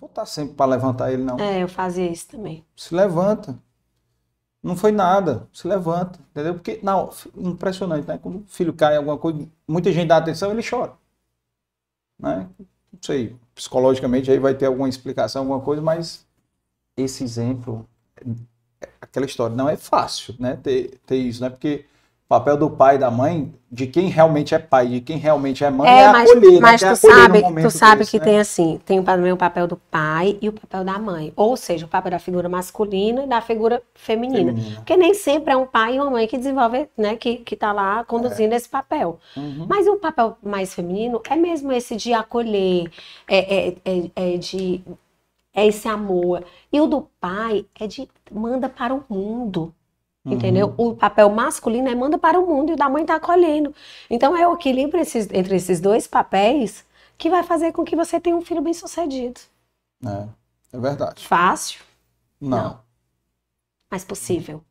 vou estar sempre para levantar ele, não. É, eu fazia isso também. Se levanta. Não foi nada. Se levanta. Entendeu? Porque, não, impressionante, né? Quando o filho cai em alguma coisa, muita gente dá atenção, ele chora. Né? Não sei, psicologicamente aí vai ter alguma explicação, alguma coisa, mas esse exemplo, é, é aquela história, não é fácil, né? Ter, ter isso, né? Porque o papel do pai e da mãe, de quem realmente é pai, de quem realmente é mãe, é, é mas, acolher. Né? Mas né? tu, é acolher sabe, tu sabe que né? tem assim, tem também o papel do pai e o papel da mãe. Ou seja, o papel da figura masculina e da figura feminina. feminina. Porque nem sempre é um pai e uma mãe que desenvolve, né, que, que tá lá conduzindo é. esse papel. Uhum. Mas o papel mais feminino é mesmo esse de acolher, é é, é, é de... É esse amor. E o do pai é de manda para o mundo. Uhum. Entendeu? O papel masculino é manda para o mundo e o da mãe está acolhendo. Então é o equilíbrio esses, entre esses dois papéis que vai fazer com que você tenha um filho bem sucedido. É, é verdade. Fácil? Não. Não. Mas possível.